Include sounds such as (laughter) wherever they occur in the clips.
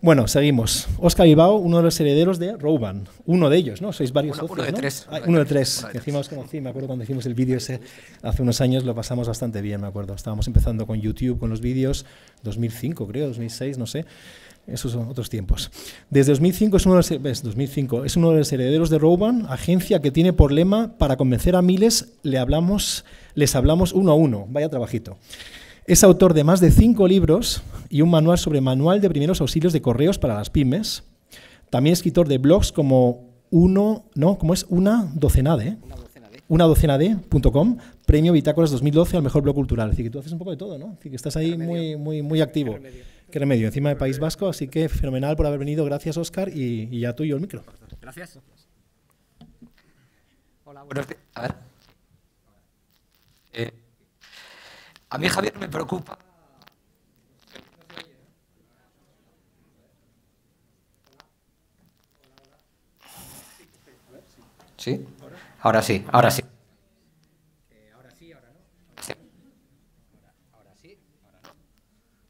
Bueno, seguimos. Oscar Ibao, uno de los herederos de Roban. Uno de ellos, ¿no? Sois varios uno, ah, de tres. uno de tres. Uno me acuerdo cuando hicimos el vídeo ese hace unos años, lo pasamos bastante bien, me acuerdo. Estábamos empezando con YouTube, con los vídeos, 2005 creo, 2006, no sé. Esos son otros tiempos. Desde 2005 es, uno de los, es uno de los herederos de Roban, agencia que tiene por lema, para convencer a miles le hablamos, les hablamos uno a uno. Vaya trabajito. Es autor de más de cinco libros y un manual sobre manual de primeros auxilios de correos para las pymes. También escritor de blogs como uno, no, como es una docena de, ¿eh? una docena premio Bitácoras 2012 al mejor blog cultural. Así que tú haces un poco de todo, ¿no? Así que estás ahí muy, muy, muy activo. Qué remedio. Encima de País Vasco, así que fenomenal por haber venido. Gracias, Oscar, y, ya tú y yo el micro. Gracias. Hola, buenos A ver. Eh, a mí Javier me preocupa. ¿Sí? Ahora sí, ahora sí. Ahora sí, ahora no. Ahora sí, ahora no.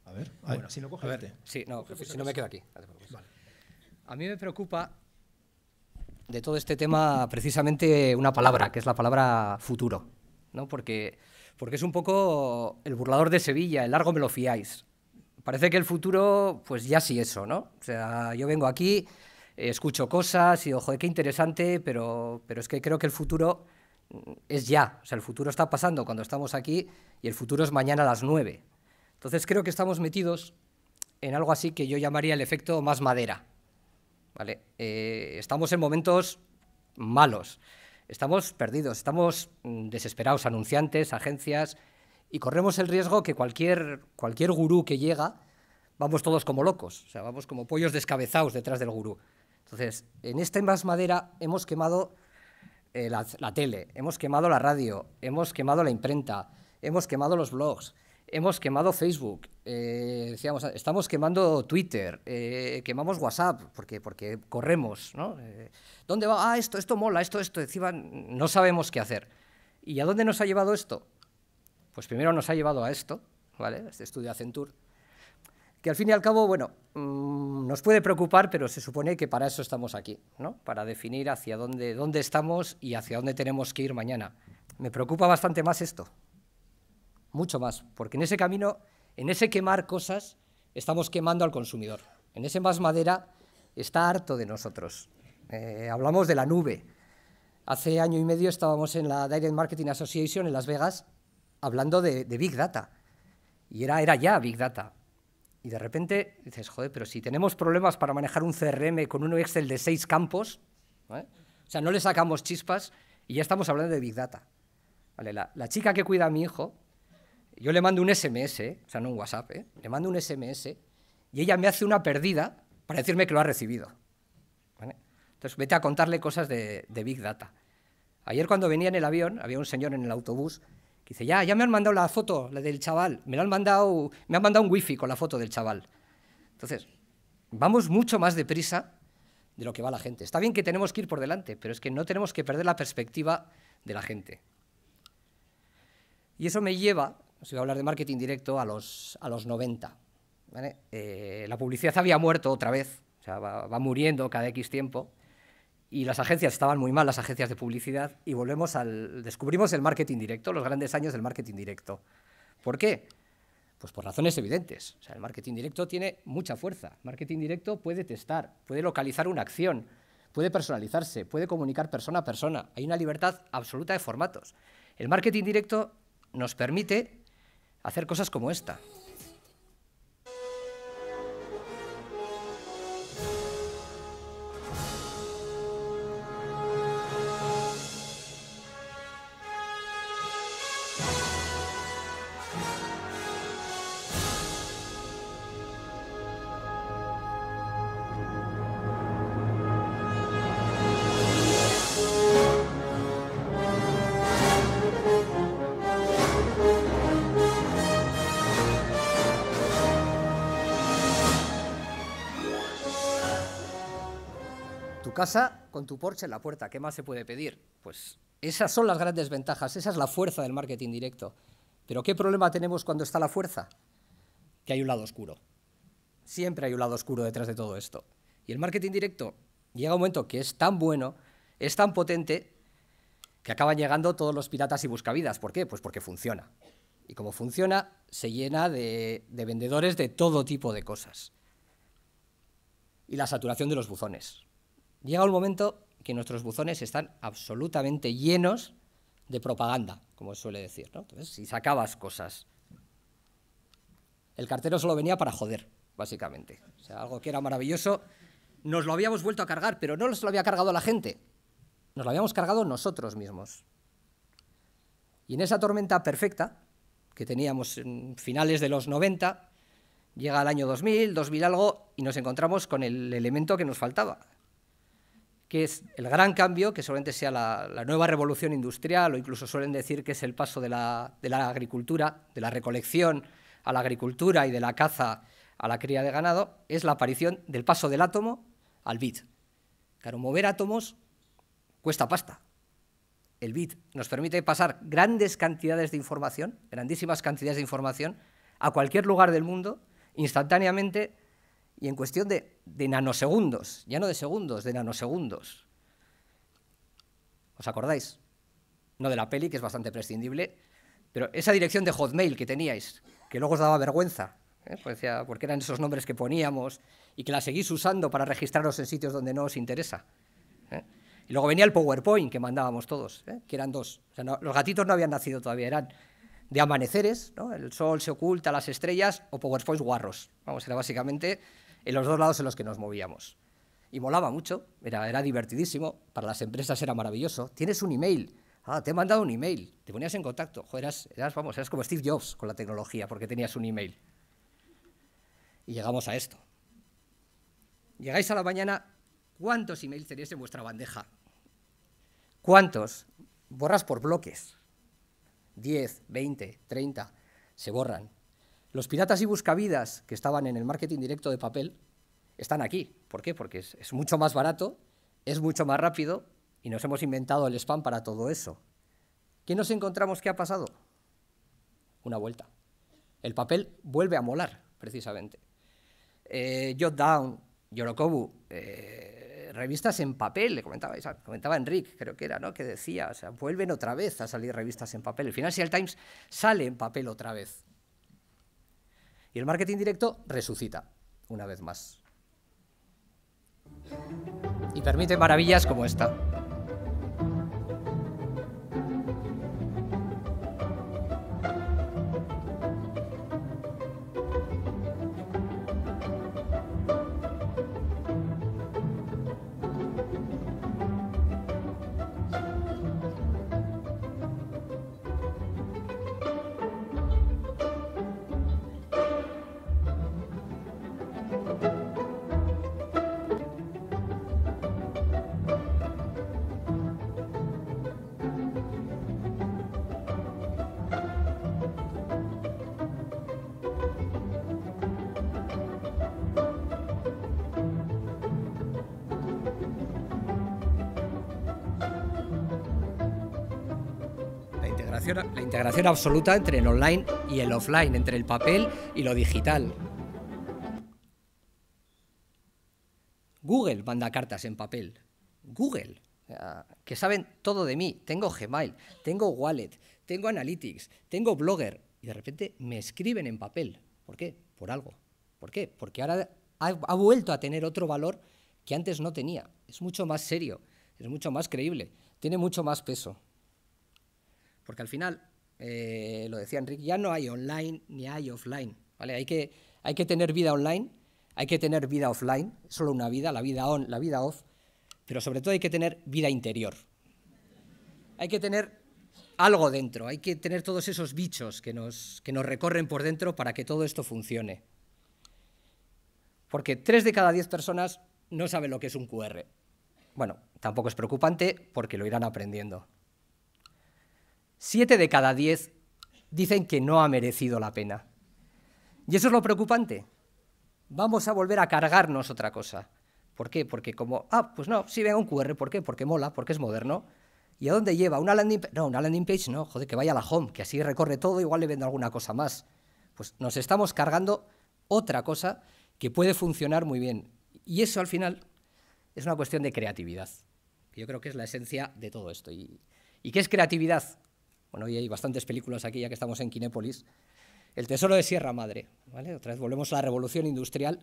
A ver, bueno, si no coge este. Sí, no, si no me quedo aquí. Pues. A mí me preocupa de todo este tema precisamente una palabra, que es la palabra futuro, ¿no? Porque porque es un poco el burlador de Sevilla, el largo me lo fiáis. Parece que el futuro, pues ya sí eso, ¿no? O sea, yo vengo aquí, escucho cosas y ojo, qué interesante, pero, pero es que creo que el futuro mm, es ya. O sea, el futuro está pasando cuando estamos aquí y el futuro es mañana a las nueve. Entonces creo que estamos metidos en algo así que yo llamaría el efecto más madera. ¿Vale? Eh, estamos en momentos malos. Estamos perdidos, estamos mm, desesperados, anunciantes, agencias, y corremos el riesgo que cualquier, gurú que llega, vamos todos como locos, o sea, vamos como pollos descabezados detrás del gurú. Entonces, en esta más madera hemos quemado eh, la tele, hemos quemado la radio, hemos quemado la imprenta, hemos quemado los blogs, hemos quemado Facebook, eh, decíamos, estamos quemando Twitter, eh, quemamos WhatsApp, porque, porque corremos, ¿no? Eh, ¿Dónde va? Ah, esto, esto mola, esto, esto, encima no sabemos qué hacer. ¿Y a dónde nos ha llevado esto? Pues primero nos ha llevado a esto, ¿vale? Este estudio Accenture, que al fin y al cabo, bueno, mm, nos puede preocupar, pero se supone que para eso estamos aquí, ¿no? Para definir hacia dónde, dónde estamos y hacia dónde tenemos que ir mañana. Me preocupa bastante más esto, mucho más, porque en ese camino, en ese quemar cosas, estamos quemando al consumidor. En ese más madera está harto de nosotros. Eh, hablamos de la nube. Hace año y medio estábamos en la Direct Marketing Association en Las Vegas hablando de, Big Data. Y era, era ya Big Data. Y de repente dices, joder, pero si tenemos problemas para manejar un CRM con un Excel de seis campos, ¿eh? o sea, no le sacamos chispas y ya estamos hablando de Big Data. Vale, la chica que cuida a mi hijo yo le mando un SMS, o sea, no un WhatsApp, ¿eh? le mando un SMS y ella me hace una perdida para decirme que lo ha recibido. Entonces, vete a contarle cosas de, Big Data. Ayer cuando venía en el avión, había un señor en el autobús que dice, ya, ya me han mandado la foto, la del chaval, me, han mandado, me han mandado un wifi con la foto del chaval. Entonces, vamos mucho más deprisa de lo que va la gente. Está bien que tenemos que ir por delante, pero es que no tenemos que perder la perspectiva de la gente. Y eso me lleva se iba a hablar de marketing directo a los, a los 90. Eh, la publicidad había muerto otra vez, va, muriendo cada X tiempo. Y las agencias estaban muy mal, las agencias de publicidad, y volvemos al. descubrimos el marketing directo, los grandes años del marketing directo. ¿Por qué? Pues por razones evidentes. el marketing directo tiene mucha fuerza. marketing directo puede testar, puede localizar una acción, puede personalizarse, puede comunicar persona a persona. Hay una libertad absoluta de formatos. El marketing directo nos permite hacer cosas como esta. casa con tu Porsche en la puerta. ¿Qué más se puede pedir? Pues esas son las grandes ventajas, esa es la fuerza del marketing directo. Pero ¿qué problema tenemos cuando está la fuerza? Que hay un lado oscuro. Siempre hay un lado oscuro detrás de todo esto. Y el marketing directo llega un momento que es tan bueno, es tan potente, que acaban llegando todos los piratas y buscavidas. ¿Por qué? Pues porque funciona. Y como funciona, se llena de vendedores de todo tipo de cosas. Y la saturación de los buzones. Llega un momento que nuestros buzones están absolutamente llenos de propaganda, como suele decir. Entonces, si sacabas cosas. El cartero solo venía para joder, básicamente. O sea, algo que era maravilloso. Nos lo habíamos vuelto a cargar, pero no nos lo había cargado la gente. Nos lo habíamos cargado nosotros mismos. Y en esa tormenta perfecta, que teníamos en finales de los 90, llega el año 2000, 2000 algo, y nos encontramos con el elemento que nos faltaba, que es el gran cambio, que solamente sea la, nueva revolución industrial, o incluso suelen decir que es el paso de la, de la agricultura, de la recolección a la agricultura y de la caza a la cría de ganado, es la aparición del paso del átomo al bit. Claro, mover átomos cuesta pasta. El bit nos permite pasar grandes cantidades de información, grandísimas cantidades de información, a cualquier lugar del mundo instantáneamente y en cuestión de, nanosegundos, ya no de segundos, de nanosegundos. ¿Os acordáis? No de la peli, que es bastante prescindible, pero esa dirección de Hotmail que teníais, que luego os daba vergüenza, ¿eh? pues porque eran esos nombres que poníamos y que la seguís usando para registraros en sitios donde no os interesa. ¿eh? Y luego venía el PowerPoint que mandábamos todos, ¿eh? que eran dos. los gatitos no habían nacido todavía, eran de amaneceres, el sol se oculta, las estrellas o PowerPoints guarros. Vamos, era básicamente en los dos lados en los que nos movíamos. Y molaba mucho, era, divertidísimo, para las empresas era maravilloso. Tienes un email, ah, te he mandado un email, te ponías en contacto, Joder, eras, eras como Steve Jobs con la tecnología porque tenías un email. Y llegamos a esto. Llegáis a la mañana, ¿cuántos emails tenéis en vuestra bandeja? ¿Cuántos? Borras por bloques. 10, 20, 30, se borran. Los piratas y buscavidas que estaban en el marketing directo de papel están aquí. ¿Por qué? Porque es, mucho más barato, es mucho más rápido y nos hemos inventado el spam para todo eso. ¿Qué nos encontramos ¿Qué ha pasado? Una vuelta. El papel vuelve a molar, precisamente. Eh, Down, Yorokobu, eh, revistas en papel, le comentaba, comentaba Enric, creo que era, ¿no? Que decía, o vuelven otra vez a salir revistas en papel. El Financial Times sale en papel otra vez. Y el marketing directo resucita, una vez más. Y permite maravillas como esta. absoluta entre el online y el offline, entre el papel y lo digital. Google manda cartas en papel. Google, que saben todo de mí. Tengo Gmail, tengo Wallet, tengo Analytics, tengo Blogger. Y de repente me escriben en papel. ¿Por qué? Por algo. ¿Por qué? Porque ahora ha vuelto a tener otro valor que antes no tenía. Es mucho más serio, es mucho más creíble, tiene mucho más peso. Porque al final eh, lo decía Enrique, ya no hay online ni hay offline. ¿vale? Hay, que, tener vida online, hay que tener vida offline, solo una vida, la vida on, la vida off, pero sobre todo hay que tener vida interior. Hay que tener algo dentro, hay que tener todos esos bichos que nos, que nos recorren por dentro para que todo esto funcione. Porque tres de cada diez personas no saben lo que es un QR. Bueno, tampoco es preocupante porque lo irán aprendiendo. Siete de cada diez dicen que no ha merecido la pena. Y eso es lo preocupante. Vamos a volver a cargarnos otra cosa. ¿Por qué? Porque como, ah, pues no, si venga un QR, ¿por qué? Porque mola, porque es moderno. ¿Y a dónde lleva? ¿Una landing page? No, una landing page no, joder, que vaya a la home, que así recorre todo, igual le vendo alguna cosa más. Pues nos estamos cargando otra cosa que puede funcionar muy bien. Y eso al final es una cuestión de creatividad. Yo creo que es la esencia de todo esto. ¿Y, y qué es creatividad? Bueno, hoy hay bastantes películas aquí, ya que estamos en Kinépolis. El tesoro de Sierra Madre, ¿vale? Otra vez volvemos a la revolución industrial,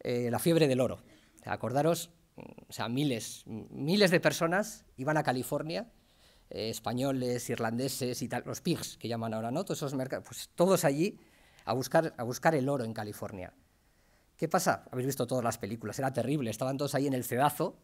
eh, la fiebre del oro. Acordaros, o sea, miles, miles de personas iban a California, eh, españoles, irlandeses y tal, los pigs que llaman ahora, ¿no? Todos esos pues todos allí a buscar, a buscar el oro en California. ¿Qué pasa? Habéis visto todas las películas, era terrible, estaban todos ahí en el cedazo,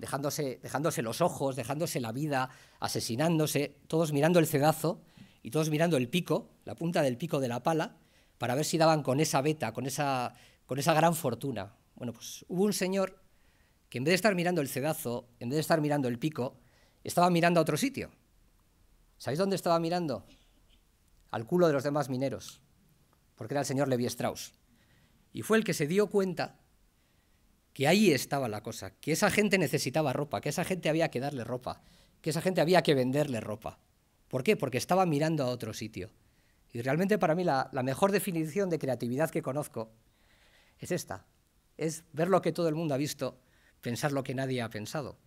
dejándose, los ojos, dejándose la vida, asesinándose, todos mirando el cedazo y todos mirando el pico, la punta del pico de la pala, para ver si daban con esa beta, con esa, con esa gran fortuna. Bueno, pues hubo un señor que en vez de estar mirando el cedazo, en vez de estar mirando el pico, estaba mirando a otro sitio. ¿Sabéis dónde estaba mirando? Al culo de los demás mineros, porque era el señor Levi Strauss. Y fue el que se dio cuenta que ahí estaba la cosa, que esa gente necesitaba ropa, que esa gente había que darle ropa, que esa gente había que venderle ropa. ¿Por qué? Porque estaba mirando a otro sitio. Y realmente para mí la, mejor definición de creatividad que conozco es esta, es ver lo que todo el mundo ha visto, pensar lo que nadie ha pensado.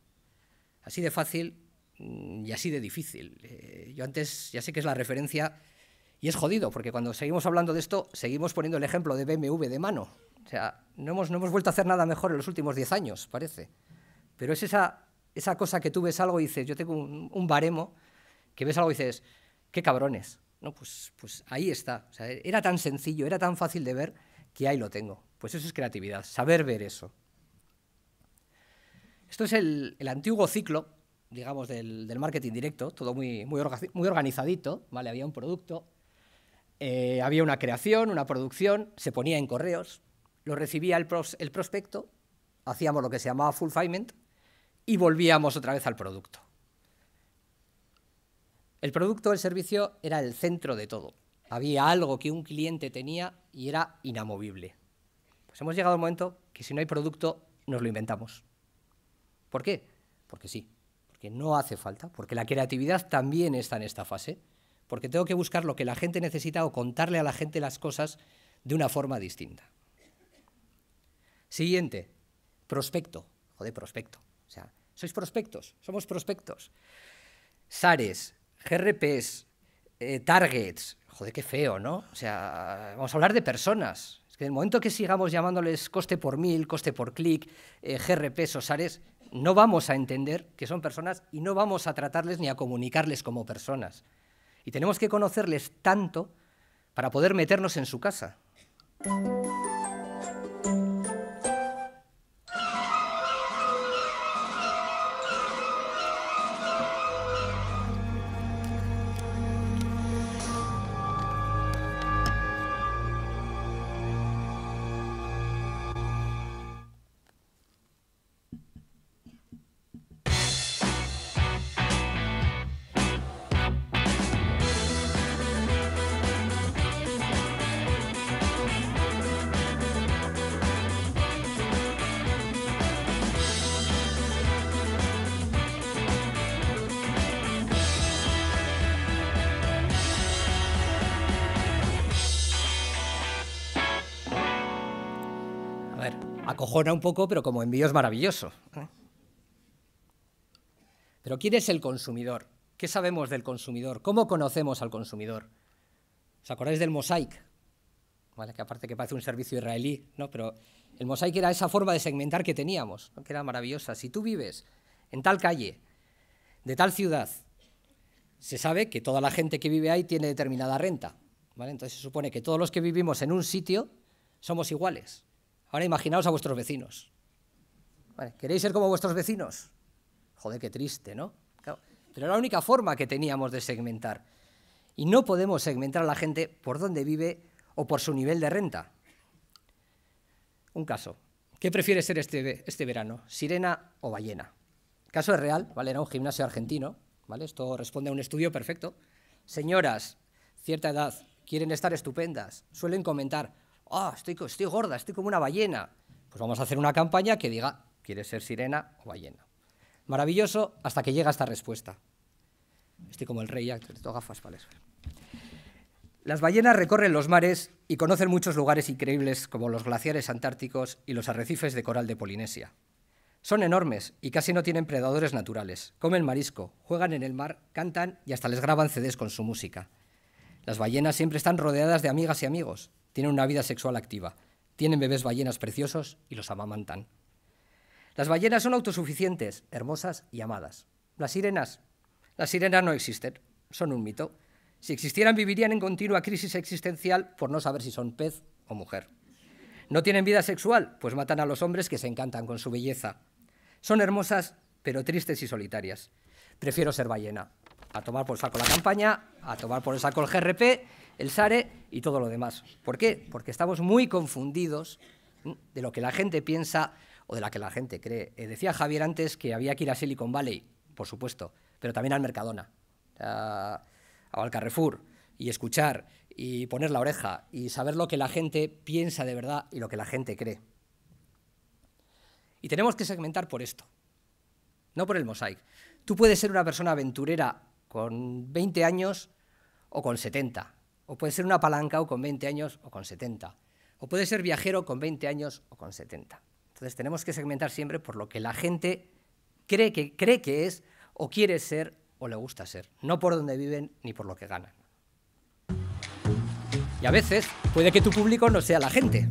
Así de fácil mm, y así de difícil. Eh, yo antes ya sé que es la referencia y es jodido, porque cuando seguimos hablando de esto, seguimos poniendo el ejemplo de BMW de mano. O sea, no hemos, vuelto a hacer nada mejor en los últimos 10 años, parece. Pero es esa, cosa que tú ves algo y dices, yo tengo un, baremo, que ves algo y dices, qué cabrones. No, pues, pues ahí está. era tan sencillo, era tan fácil de ver que ahí lo tengo. Pues eso es creatividad, saber ver eso. Esto es el, antiguo ciclo, digamos, del, marketing directo, todo muy, muy, organizadito, ¿vale? Había un producto, eh, había una creación, una producción, se ponía en correos, lo recibía el, prospecto, hacíamos lo que se llamaba full fulfillment y volvíamos otra vez al producto. El producto, el servicio, era el centro de todo. Había algo que un cliente tenía y era inamovible. Pues hemos llegado a un momento que si no hay producto, nos lo inventamos. ¿Por qué? Porque sí, porque no hace falta, porque la creatividad también está en esta fase, porque tengo que buscar lo que la gente necesita o contarle a la gente las cosas de una forma distinta. Siguiente, prospecto. Joder, prospecto. O sea, sois prospectos, somos prospectos. SARES, GRPs, eh, targets. Joder, qué feo, ¿no? O sea, vamos a hablar de personas. Es que en el momento que sigamos llamándoles coste por mil, coste por clic, eh, GRPs o SARES, no vamos a entender que son personas y no vamos a tratarles ni a comunicarles como personas. Y tenemos que conocerles tanto para poder meternos en su casa. acojona un poco, pero como envío es maravilloso. Pero ¿quién es el consumidor? ¿Qué sabemos del consumidor? ¿Cómo conocemos al consumidor? ¿Os acordáis del mosaic? ¿Vale? Que aparte que parece un servicio israelí, ¿no? Pero el mosaic era esa forma de segmentar que teníamos, que era maravillosa. Si tú vives en tal calle, de tal ciudad, se sabe que toda la gente que vive ahí tiene determinada renta. Entonces se supone que todos los que vivimos en un sitio somos iguales. Ahora imaginaos a vuestros vecinos. ¿Queréis ser como vuestros vecinos? Joder, qué triste, ¿no? Pero era la única forma que teníamos de segmentar. Y no podemos segmentar a la gente por dónde vive o por su nivel de renta. Un caso. ¿Qué prefiere ser este, este verano? ¿Sirena o ballena? El caso es real, ¿vale? Era un gimnasio argentino, ¿vale? Esto responde a un estudio perfecto. Señoras, cierta edad, quieren estar estupendas, suelen comentar, Ah, estoy, gorda, estoy como una ballena. Pues vamos a hacer una campaña que diga, ¿quieres ser sirena o ballena? Maravilloso hasta que llega esta respuesta. Estoy como el rey, tengo gafas para eso. Las ballenas recorren los mares y conocen muchos lugares increíbles como los glaciares antárticos y los arrecifes de coral de Polinesia. Son enormes y casi no tienen predadores naturales. Comen marisco, juegan en el mar, cantan y hasta les graban CDs con su música. Las ballenas siempre están rodeadas de amigas y amigos tienen una vida sexual activa, tienen bebés ballenas preciosos y los amamantan. Las ballenas son autosuficientes, hermosas y amadas. Las sirenas. Las sirenas no existen, son un mito. Si existieran vivirían en continua crisis existencial por no saber si son pez o mujer. No tienen vida sexual, pues matan a los hombres que se encantan con su belleza. Son hermosas, pero tristes y solitarias. Prefiero ser ballena. A tomar por saco la campaña, a tomar por el saco el GRP el SARE y todo lo demás. ¿Por qué? Porque estamos muy confundidos de lo que la gente piensa o de la que la gente cree. Eh, decía Javier antes que había que ir a Silicon Valley, por supuesto, pero también al Mercadona, o al Carrefour, y escuchar, y poner la oreja, y saber lo que la gente piensa de verdad y lo que la gente cree. Y tenemos que segmentar por esto, no por el mosaic. Tú puedes ser una persona aventurera con 20 años o con 70, o puede ser una palanca o con 20 años o con 70. O puede ser viajero con 20 años o con 70. Entonces tenemos que segmentar siempre por lo que la gente cree que, cree que es o quiere ser o le gusta ser, no por donde viven ni por lo que ganan. Y a veces puede que tu público no sea la gente,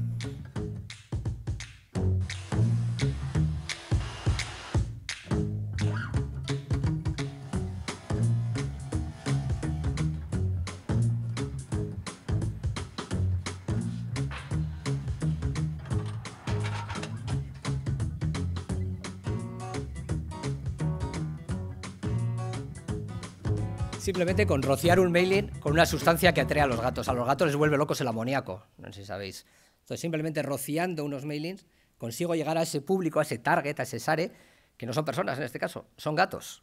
simplemente con rociar un mailing con una sustancia que atrae a los gatos. A los gatos les vuelve locos el amoníaco, no sé si sabéis. Entonces, simplemente rociando unos mailings, consigo llegar a ese público, a ese target, a ese SARE, que no son personas en este caso, son gatos.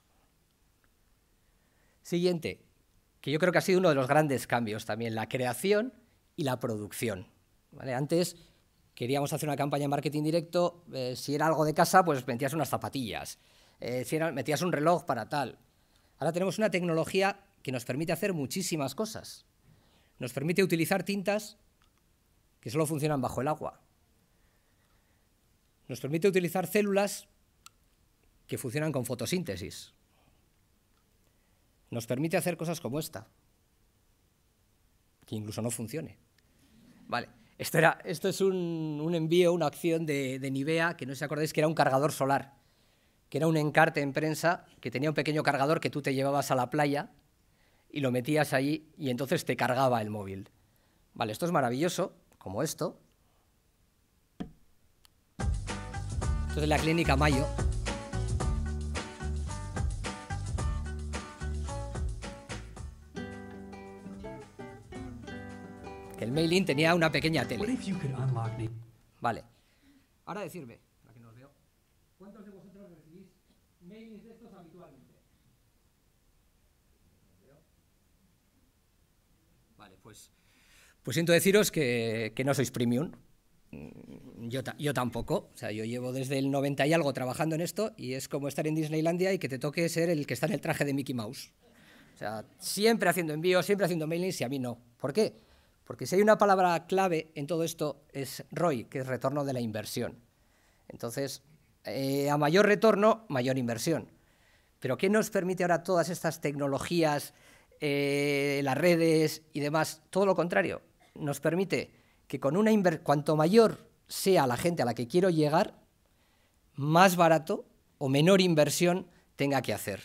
Siguiente, que yo creo que ha sido uno de los grandes cambios también, la creación y la producción. Antes queríamos hacer una campaña de marketing directo, eh, si era algo de casa, pues metías unas zapatillas, eh, si era, metías un reloj para tal. Ahora tenemos una tecnología que nos permite hacer muchísimas cosas. Nos permite utilizar tintas que solo funcionan bajo el agua. Nos permite utilizar células que funcionan con fotosíntesis. Nos permite hacer cosas como esta, que incluso no funcione. Vale, esto, era, esto es un, envío, una acción de, Nivea, que no os acordáis que era un cargador solar, que era un encarte en prensa que tenía un pequeño cargador que tú te llevabas a la playa y lo metías ahí y entonces te cargaba el móvil. Vale, esto es maravilloso, como esto. Esto es de la clínica Mayo. Que el mailing tenía una pequeña tele. Vale. Ahora decirme, Pues, pues, siento deciros que, no sois premium. Mm, yo, tampoco. O sea, yo llevo desde el 90 y algo trabajando en esto y es como estar en Disneylandia y que te toque ser el que está en el traje de Mickey Mouse. O sea, siempre haciendo envíos, siempre haciendo mailings y a mí no. ¿Por qué? Porque si hay una palabra clave en todo esto es ROI, que es retorno de la inversión. Entonces, eh, a mayor retorno, mayor inversión. Pero ¿qué nos permite ahora todas estas tecnologías eh, las redes y demás, todo lo contrario, nos permite que con una cuanto mayor sea la gente a la que quiero llegar, más barato o menor inversión tenga que hacer.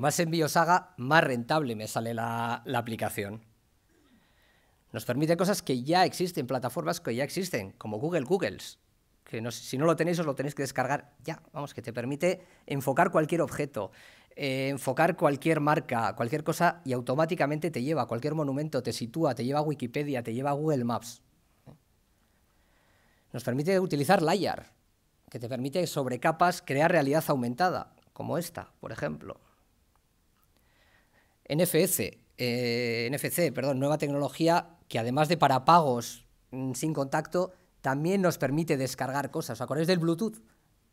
más envíos haga, más rentable me sale la, aplicación. Nos permite cosas que ya existen, plataformas que ya existen, como Google Googles, que si no lo tenéis os lo tenéis que descargar ya, vamos, que te permite enfocar cualquier objeto, eh, enfocar cualquier marca, cualquier cosa y automáticamente te lleva a cualquier monumento, te sitúa, te lleva a Wikipedia, te lleva a Google Maps. Nos permite utilizar Layer, que te permite sobre capas crear realidad aumentada, como esta, por ejemplo. NFS, eh, NFC, perdón, nueva tecnología que además de para pagos mm, sin contacto, también nos permite descargar cosas. ¿Os acordáis del Bluetooth?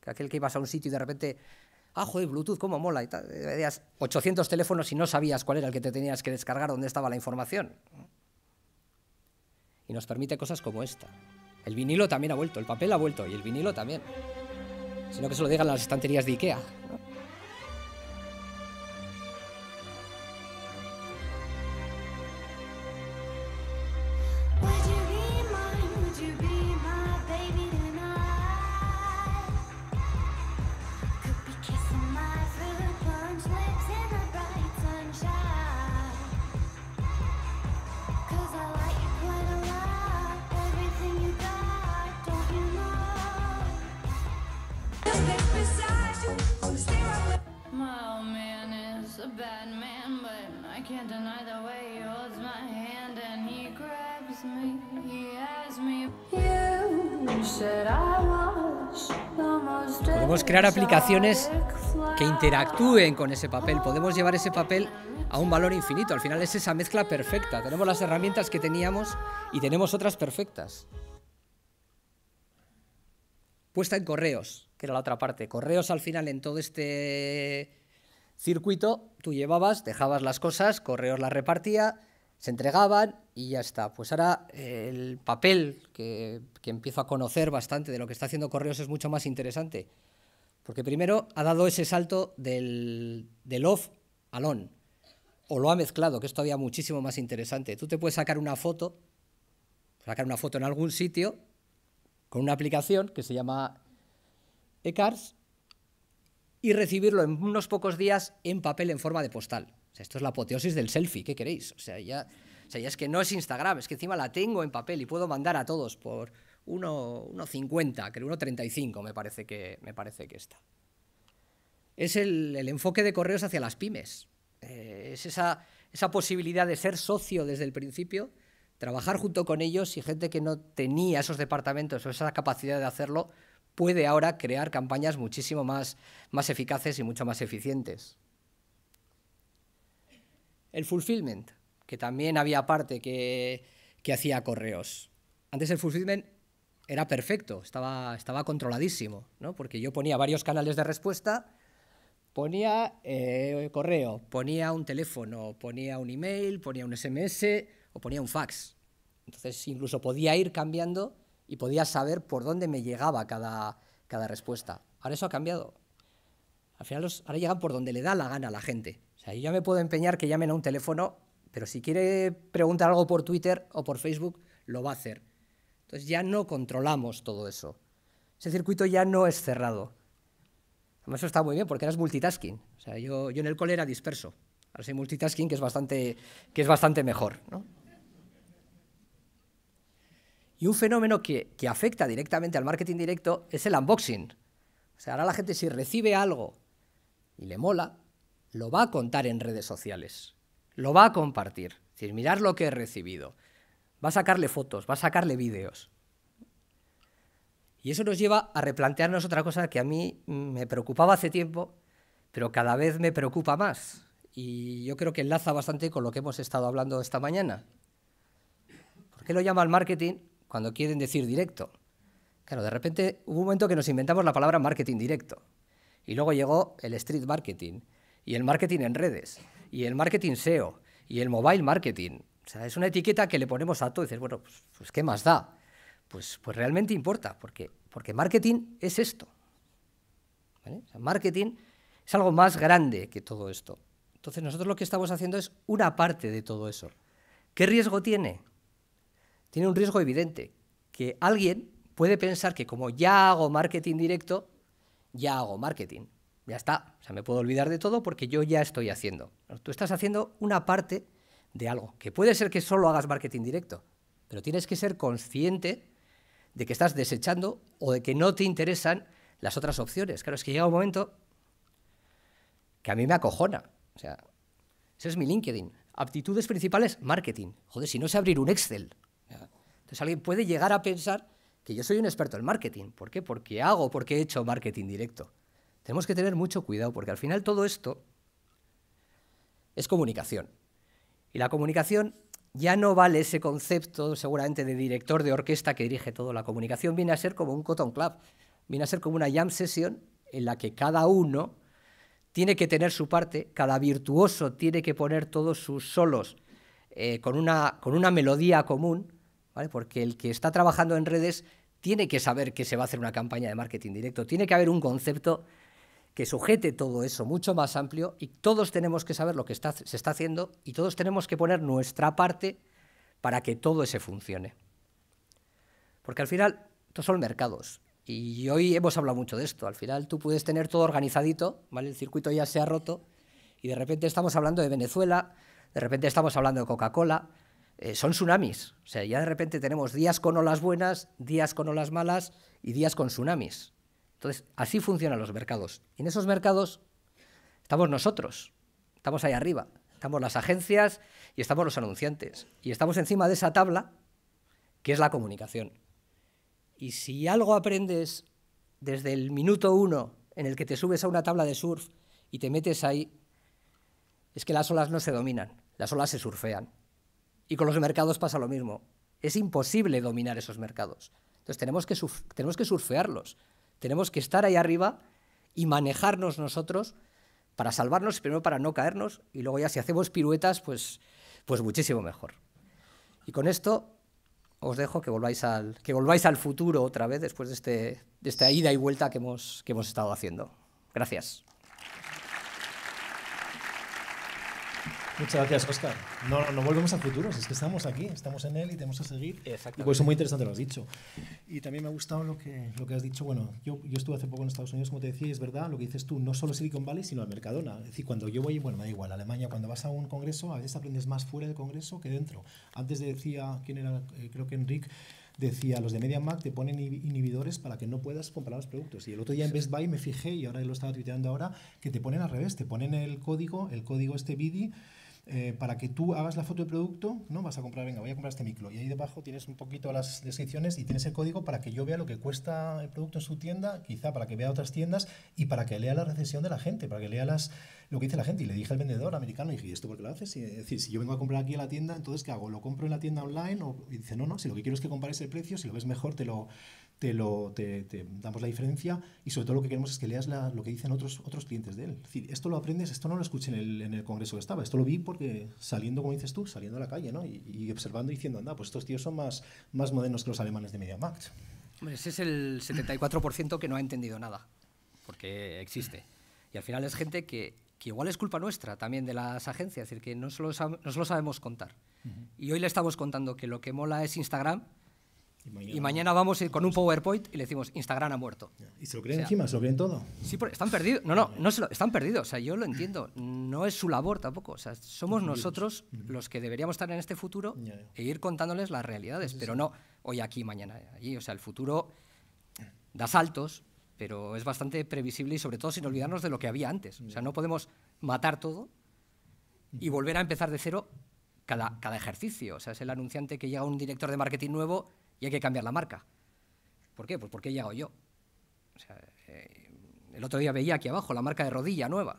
Aquel que ibas a un sitio y de repente, ah, joder, Bluetooth, cómo mola. Y 800 teléfonos y no sabías cuál era el que te tenías que descargar, dónde estaba la información. Y nos permite cosas como esta. El vinilo también ha vuelto, el papel ha vuelto y el vinilo también. Sino que se lo digan las estanterías de Ikea. Podemos crear aplicaciones que interactúen con ese papel. Podemos llevar ese papel a un valor infinito. Al final es esa mezcla perfecta. Tenemos las herramientas que teníamos y tenemos otras perfectas. Puesta en correos, que era la otra parte. Correos al final en todo este circuito, tú llevabas, dejabas las cosas, correos las repartía, se entregaban y ya está. Pues ahora eh, el papel que, que empiezo a conocer bastante de lo que está haciendo correos es mucho más interesante. Porque primero ha dado ese salto del, del off al on. O lo ha mezclado, que es todavía muchísimo más interesante. Tú te puedes sacar una foto, sacar una foto en algún sitio, con una aplicación que se llama eCars, y recibirlo en unos pocos días en papel en forma de postal. esto es la apoteosis del selfie, ¿qué queréis? O sea, ya, es que no es Instagram, es que encima la tengo en papel y puedo mandar a todos por 1,50, creo 1,35 me parece que, me parece que está. Es el, enfoque de correos hacia las pymes. Eh, es esa, esa posibilidad de ser socio desde el principio, trabajar junto con ellos y gente que no tenía esos departamentos o esa capacidad de hacerlo, puede ahora crear campañas muchísimo más, más eficaces y mucho más eficientes. El fulfillment, que también había parte que, hacía correos. Antes el fulfillment era perfecto, estaba, estaba controladísimo, ¿no? porque yo ponía varios canales de respuesta, ponía eh, correo, ponía un teléfono, ponía un email, ponía un SMS o ponía un fax. Entonces incluso podía ir cambiando y podía saber por dónde me llegaba cada, respuesta. Ahora eso ha cambiado. Al final ahora llegan por donde le da la gana a la gente. O sea, yo ya me puedo empeñar que llamen a un teléfono, pero si quiere preguntar algo por Twitter o por Facebook, lo va a hacer. Entonces ya no controlamos todo eso. Ese circuito ya no es cerrado. Además eso está muy bien porque eras multitasking. O sea, yo, en el cole era disperso. Ahora soy multitasking que es bastante, que es bastante mejor, ¿no? Y un fenómeno que, afecta directamente al marketing directo es el unboxing. O sea, ahora la gente si recibe algo y le mola, lo va a contar en redes sociales, lo va a compartir. Es decir, mirad lo que he recibido. Va a sacarle fotos, va a sacarle vídeos. Y eso nos lleva a replantearnos otra cosa que a mí me preocupaba hace tiempo, pero cada vez me preocupa más. Y yo creo que enlaza bastante con lo que hemos estado hablando esta mañana. ¿Por qué lo llama el marketing cuando quieren decir directo. Claro, de repente hubo un momento que nos inventamos la palabra marketing directo. Y luego llegó el street marketing, y el marketing en redes, y el marketing SEO, y el mobile marketing. O sea, es una etiqueta que le ponemos a todo y dices, bueno, pues, pues ¿qué más da? Pues, pues realmente importa, porque, porque marketing es esto. marketing es algo más grande que todo esto. Entonces nosotros lo que estamos haciendo es una parte de todo eso. ¿Qué riesgo tiene? tiene un riesgo evidente, que alguien puede pensar que como ya hago marketing directo, ya hago marketing. Ya está, o sea, me puedo olvidar de todo porque yo ya estoy haciendo. Tú estás haciendo una parte de algo, que puede ser que solo hagas marketing directo, pero tienes que ser consciente de que estás desechando o de que no te interesan las otras opciones. Claro, es que llega un momento que a mí me acojona. O sea, ese es mi LinkedIn. Aptitudes principales, marketing. Joder, si no sé abrir un Excel, entonces alguien puede llegar a pensar que yo soy un experto en marketing. ¿Por qué? Porque hago, porque he hecho marketing directo. Tenemos que tener mucho cuidado porque al final todo esto es comunicación. Y la comunicación ya no vale ese concepto seguramente de director de orquesta que dirige todo. La comunicación viene a ser como un cotton club, viene a ser como una jam session en la que cada uno tiene que tener su parte, cada virtuoso tiene que poner todos sus solos eh, con una melodía común porque el que está trabajando en redes tiene que saber que se va a hacer una campaña de marketing directo, tiene que haber un concepto que sujete todo eso mucho más amplio y todos tenemos que saber lo que se está haciendo y todos tenemos que poner nuestra parte para que todo ese funcione. Porque al final, estos son mercados. Y hoy hemos hablado mucho de esto. Al final tú puedes tener todo organizadito, El circuito ya se ha roto y de repente estamos hablando de Venezuela, de repente estamos hablando de Coca-Cola, eh, son tsunamis. O sea, ya de repente tenemos días con olas buenas, días con olas malas y días con tsunamis. Entonces, así funcionan los mercados. en esos mercados estamos nosotros, estamos ahí arriba, estamos las agencias y estamos los anunciantes. Y estamos encima de esa tabla que es la comunicación. Y si algo aprendes desde el minuto uno en el que te subes a una tabla de surf y te metes ahí, es que las olas no se dominan, las olas se surfean. Y con los mercados pasa lo mismo. Es imposible dominar esos mercados. Entonces tenemos que, tenemos que surfearlos. Tenemos que estar ahí arriba y manejarnos nosotros para salvarnos, primero para no caernos y luego ya si hacemos piruetas, pues, pues muchísimo mejor. Y con esto os dejo que volváis al, que volváis al futuro otra vez después de, este, de esta ida y vuelta que hemos, que hemos estado haciendo. Gracias. Muchas gracias, Oscar. No, no volvemos al futuro, es que estamos aquí, estamos en él y tenemos que seguir. Exactamente. Y por muy interesante lo has dicho. Y también me ha gustado lo que, lo que has dicho. Bueno, yo, yo estuve hace poco en Estados Unidos, como te decía, y es verdad, lo que dices tú, no solo Silicon Valley, sino al Mercadona. Es decir, cuando yo voy, bueno, me da igual, a Alemania, cuando vas a un congreso, a veces aprendes más fuera del congreso que dentro. Antes decía, ¿quién era? Eh, creo que Enrique decía, los de MediaMac te ponen inhibidores para que no puedas comprar los productos. Y el otro día en Best Buy me fijé, y ahora lo estaba tuiteando ahora, que te ponen al revés, te ponen el código, el código este BIDI, eh, para que tú hagas la foto de producto, ¿no? Vas a comprar, venga, voy a comprar este micro. Y ahí debajo tienes un poquito las descripciones y tienes el código para que yo vea lo que cuesta el producto en su tienda, quizá para que vea otras tiendas y para que lea la recesión de la gente, para que lea las, lo que dice la gente. Y le dije al vendedor americano, dije, ¿y esto por qué lo haces? es decir, si yo vengo a comprar aquí a la tienda, entonces ¿qué hago? ¿Lo compro en la tienda online? O, y dice, no, no, si lo que quiero es que compares el precio, si lo ves mejor, te lo, te, lo, te, te, damos la diferencia y sobre todo lo que queremos es que leas lo que dicen otros, otros clientes de él. esto lo aprendes, esto no lo escuché en el, en el congreso que estaba, esto lo vi porque saliendo, como dices tú, saliendo a la calle ¿no? y, observando y diciendo, anda, pues estos tíos son más, más modernos que los alemanes de Media Hombre, ese es el 74% que no ha entendido nada, porque existe. Y al final es gente que, que igual es culpa nuestra también de las agencias, decir, que no se lo, no sabemos contar. Y hoy le estamos contando que lo que mola es Instagram y mañana, vamos a ir con un PowerPoint y le decimos Instagram ha muerto. ¿Y se lo creen encima? ¿Se lo creen todo? Sí, están perdidos. No, no, no se lo, están perdidos. O sea, yo lo entiendo. No es su labor tampoco. O sea, somos nosotros los que deberíamos estar en este futuro e ir contándoles las realidades. Pero no hoy aquí, mañana allí. O sea, el futuro da saltos, pero es bastante previsible y sobre todo sin olvidarnos de lo que había antes. O sea, no podemos matar todo y volver a empezar de cero cada, cada ejercicio. O sea, es el anunciante que llega un director de marketing nuevo hay que cambiar la marca. ¿Por qué? Pues porque ya llegado yo. Eh, el otro día veía aquí abajo la marca de rodilla nueva.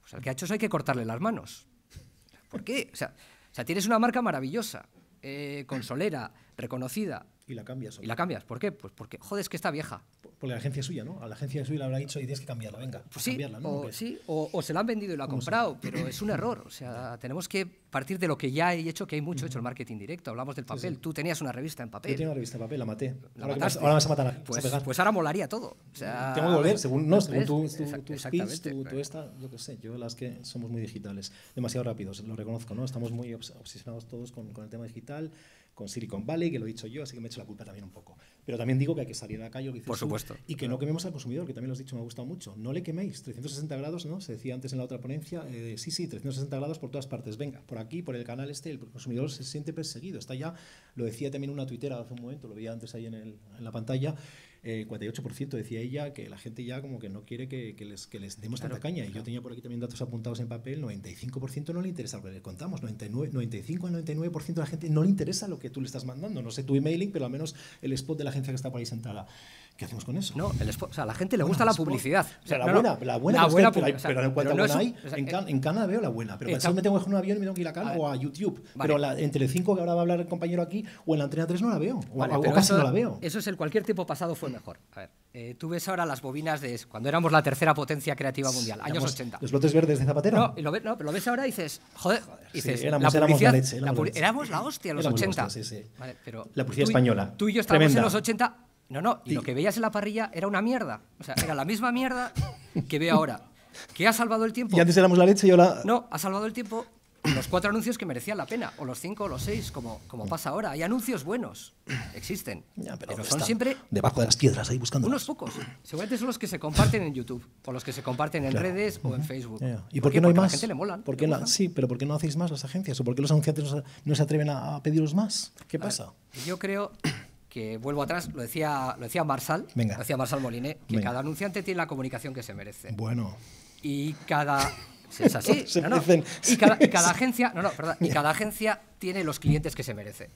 Pues al que ha hecho eso hay que cortarle las manos. ¿Por qué? O sea, tienes una marca maravillosa, eh, consolera, reconocida, y la cambias. Y la cambias. ¿Por qué? Pues porque, joder, es que está vieja. Porque la agencia es suya, ¿no? A la agencia es suya le habrá dicho y tienes que cambiarla, venga. Pues sí, cambiarla, o, sí o, se la han vendido y la ha comprado, pero es un error. O sea, tenemos que partir de lo que ya he hecho, que hay mucho hecho el marketing directo. Hablamos del papel. Tú tenías una revista en papel. Yo tenía una revista en papel, la maté. ahora, mataste. ahora vas a matar pues, pues, ahora molaría todo. O Tengo que volver, según, no, según tú, tú, tú, esta, yo qué sé, yo las que somos muy digitales, demasiado rápidos, lo reconozco, ¿no? Estamos muy obsesionados todos con, con el tema digital con Silicon Valley, que lo he dicho yo, así que me echo la culpa también un poco. Pero también digo que hay que salir a la calle, Por supuesto. y que no quememos al consumidor, que también lo has dicho, me ha gustado mucho. No le queméis, 360 grados, ¿no? Se decía antes en la otra ponencia, eh, sí, sí, 360 grados por todas partes. Venga, por aquí, por el canal este, el consumidor se siente perseguido. Está ya, lo decía también una tuitera hace un momento, lo veía antes ahí en, en la pantalla, eh, 48% decía ella que la gente ya como que no quiere que, les, demos tanta caña. Y yo tenía por aquí también datos apuntados en papel, 95% no le interesa lo le contamos, 99, 95 al 99% de la gente no le interesa lo que tú le estás mandando. No sé tu emailing, pero al menos el spot de la agencia que está por ahí sentada. ¿Qué hacemos con eso? No, el o sea, a la gente le gusta la publicidad. O sea, la, buena, la buena, la buena, Pero, en cuanto a buena hay, en, eh, en, Cana veo la buena, pero si me tengo que a un avión y me tengo que ir a Cana o a YouTube. Pero la, el 5 que ahora va a hablar el compañero aquí, o en la Antena 3 no la veo, o, casi no la veo. Eso es el cualquier tiempo pasado fue mejor. A ver, eh, tú ves ahora las bobinas de cuando éramos la tercera potencia creativa mundial, años 80. ¿Los lotes verdes de Zapatero? No, pero lo ves ahora y dices, joder, joder dices, éramos, la leche. Éramos la, hostia en los 80. la publicidad española. Tú y yo estábamos en los 80 no, no, y, lo que veías en la parrilla era una mierda. O sea, era la misma mierda que veo ahora. Que ha salvado el tiempo? Y antes éramos la leche y ahora... No, ha salvado el tiempo los cuatro anuncios que merecían la pena, o los cinco o los seis, como, como pasa ahora. Hay anuncios buenos, existen, pero, son siempre... Debajo de las piedras, ahí buscando. Unos pocos. Seguramente son los que se comparten en YouTube, o los que se comparten en redes o en Facebook. ¿Y por, qué, no hay más? Sí, pero ¿por qué no hacéis más las agencias? ¿O por qué los anunciantes no se atreven a pediros más? ¿Qué pasa? yo creo vuelvo atrás, lo decía, lo decía Marsal, lo decía Marsal Moliné, que cada anunciante tiene la comunicación que se merece. Bueno. Y cada. es (laughs) Y, cada, agencia. No, no, perdón. Y cada agencia tiene los clientes que se merece.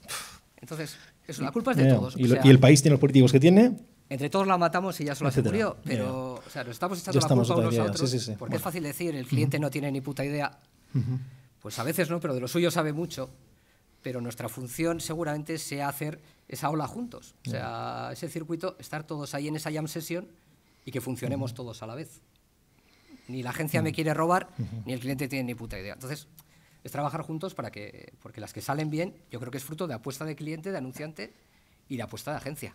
Entonces, eso, la culpa es de todos. Y, el país tiene los políticos que tiene. Entre todos la matamos y ya solo se murió. Pero, o sea, nos estamos echando la culpa unos a otros. Porque es fácil decir, el cliente no tiene ni puta idea. Pues a veces no, pero de lo suyo sabe mucho pero nuestra función seguramente sea hacer esa ola juntos, o sea, ese circuito, estar todos ahí en esa jam session y que funcionemos todos a la vez. Ni la agencia me quiere robar, ni el cliente tiene ni puta idea. Entonces, es trabajar juntos para que, porque las que salen bien, yo creo que es fruto de apuesta de cliente, de anunciante y de apuesta de agencia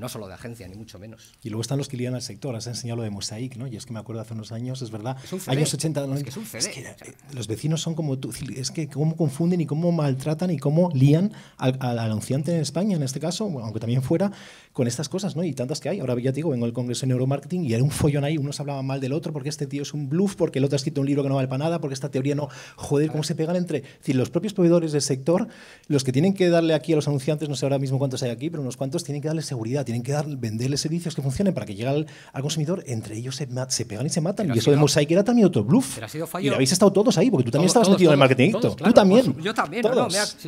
no solo de agencia, ni mucho menos. Y luego están los que lían al sector, has enseñado lo de Mosaic, ¿no? Y es que me acuerdo hace unos años, es verdad, es años 80, que eh, los vecinos son como tú, es que cómo confunden y cómo maltratan y cómo lían al, anunciante en España, en este caso, aunque también fuera, con estas cosas, ¿no? Y tantas que hay. Ahora ya te digo, vengo al Congreso de Neuromarketing y era un follón ahí, unos hablaban mal del otro porque este tío es un bluff, porque el otro ha escrito un libro que no vale para nada, porque esta teoría no, joder, cómo se pegan entre, es decir, los propios proveedores del sector, los que tienen que darle aquí a los anunciantes, no sé ahora mismo cuántos hay aquí, pero unos cuantos tienen que darle seguridad tienen que dar, venderles servicios que funcionen para que llegue al, al consumidor, entre ellos se, se, pegan y se matan. y eso de Mosaic era también otro bluff. Pero ha sido fallo. Y habéis estado todos ahí, porque tú también estabas metido en el marketing. tú también. yo también. No,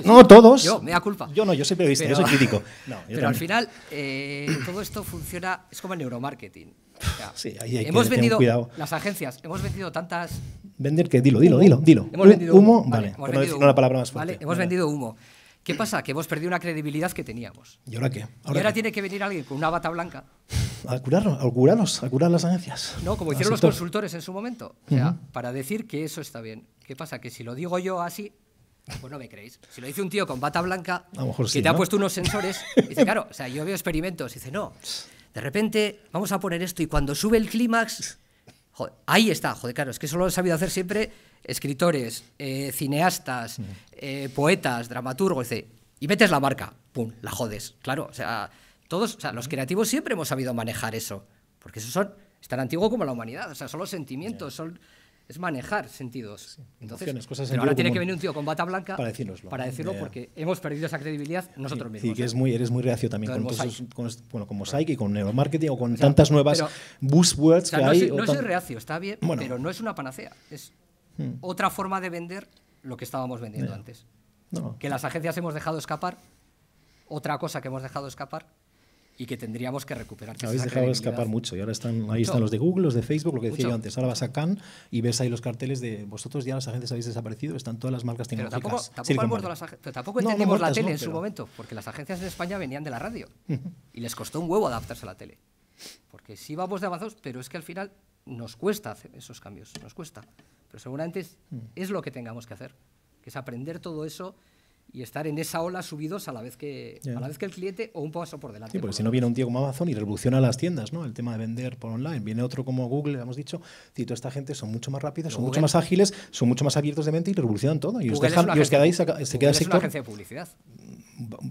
no, no, todos. Yo, me da culpa. Yo no, yo soy periodista, visto, yo soy crítico. pero al final, eh, todo esto funciona, es como el neuromarketing. sí, ahí hay hemos que vendido cuidado. las agencias, hemos vendido tantas. Vender que dilo, dilo, dilo, dilo. Hemos vendido humo, vale. Hemos vendido no la palabra más fuerte. Vale, hemos vendido humo. ¿Qué pasa? Que hemos perdido una credibilidad que teníamos. ¿Y ahora qué? ¿Ahora y ahora tiene que venir alguien con una bata blanca. A curarnos, a curarnos, a curar las agencias. No, como hicieron los consultores en su momento. para decir que eso está bien. ¿Qué pasa? Que si lo digo yo así, pues no me creéis. Si lo dice un tío con bata blanca, que te ha puesto unos sensores, dice, claro, o sea, yo veo experimentos, dice, no, de repente vamos a poner esto y cuando sube el clímax, ahí está, joder, claro, es que eso lo he sabido hacer siempre escritores, eh, cineastas, mm. eh, poetas, dramaturgos, Y metes la marca, ¡pum!, la jodes. Claro, o sea, todos, o sea, los mm. creativos siempre hemos sabido manejar eso, porque eso son, es tan antiguo como la humanidad, o sea, son los sentimientos, son es manejar sentidos. Entonces, ahora tiene que venir un tío con bata blanca para decirlo, para decirlo porque hemos perdido esa credibilidad nosotros mismos. Y que ¿eh? es muy, eres muy reacio también con, esos, con, bueno, con y con neuromarketing o con tantas nuevas buzzwords que no hay. no soy reacio, está bien, pero no es una panacea. Es Hmm. otra forma de vender lo que estábamos vendiendo antes. Que las agencias hemos dejado escapar, otra cosa que hemos dejado escapar y que tendríamos que recuperar. Que Habéis dejado escapar mucho y ahora están, ahí están los de Google, los de Facebook, lo que decía yo antes. Ahora vas a Cannes y ves ahí los carteles de vosotros ya las agencias habéis desaparecido, están todas las marcas tecnológicas. Pero tampoco, tampoco, tampoco la tele en su momento, porque las agencias en España venían de la radio y les costó un huevo adaptarse a la tele. Porque sí vamos de avanzos pero es que al final nos cuesta hacer esos cambios, nos cuesta. Pero seguramente mm. es, lo que tengamos que hacer, que es aprender todo eso y estar en esa ola subidos a la vez que, a la vez que el cliente o un paso por delante. Sí, porque si no viene un tío como Amazon y revoluciona las tiendas, ¿no? El tema de vender por online. Viene otro como Google, hemos dicho, y toda esta gente son mucho más rápidas, son mucho más ágiles, son mucho más abiertos de mente y revolucionan todo. Y os, quedáis, se queda el de publicidad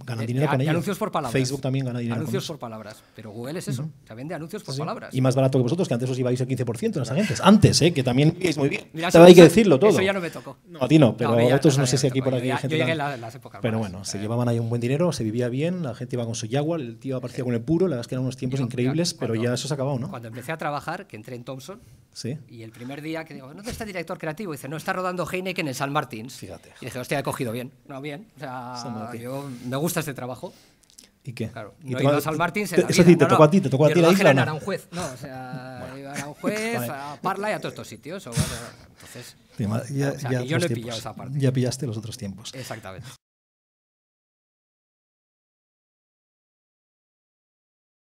ganan eh, dinero con Anuncios por palabras. Facebook también gana dinero. Anuncios por palabras. Pero Google es eso. Se vende anuncios por palabras. Y más barato que vosotros, que antes os ibais el 15% en las agencias Antes, ¿eh? que también vivíais muy bien. hay que decirlo todo. Eso ya no me tocó. a ti no, pero otros no, sé si aquí por aquí gente. las épocas. Pero bueno, se eh. llevaban ahí un buen dinero, se vivía bien, la gente iba con su yagua el tío aparecía con el puro, la verdad es que eran unos tiempos increíbles, pero ya eso se ha acabado, ¿no? Cuando empecé a trabajar, que entré en Thompson, Sí. Y el primer día que digo, ¿no está el director creativo? dice, no, está rodando Heineken en el San Martín. Fíjate. Y dije, hostia, he cogido bien. No, bien. O sea, yo me gusta este trabajo. ¿Y qué? Claro, ¿Y no te ibas al Martins. se la eso sí, te tocó a ti, te tocó a ti la isla. No, juez, no, o sea, iba a un juez a Parla y a todos estos sitios. O, entonces, ya, yo no he pillado esa parte. Ya pillaste los otros tiempos. Exactamente.